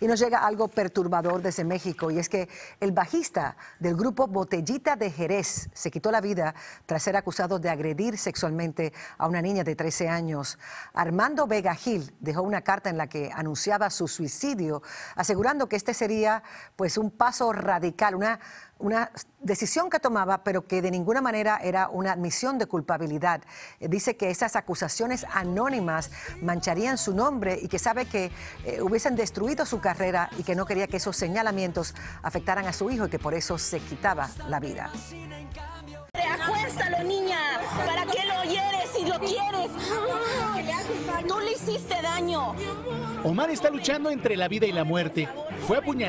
Y nos llega algo perturbador desde México y es que el bajista del grupo Botellita de Jerez se quitó la vida tras ser acusado de agredir sexualmente a una niña de 13 años. Armando Vega Gil dejó una carta en la que anunciaba su suicidio, asegurando que este sería pues un paso radical, una una decisión que tomaba, pero que de ninguna manera era una admisión de culpabilidad. Eh, dice que esas acusaciones anónimas mancharían su nombre y que sabe que eh, hubiesen destruido su carrera y que no quería que esos señalamientos afectaran a su hijo y que por eso se quitaba la vida. Acuéstalo, niña, ¿para que lo si lo quieres? Tú le hiciste daño. Omar está luchando entre la vida y la muerte. Fue apuñalado.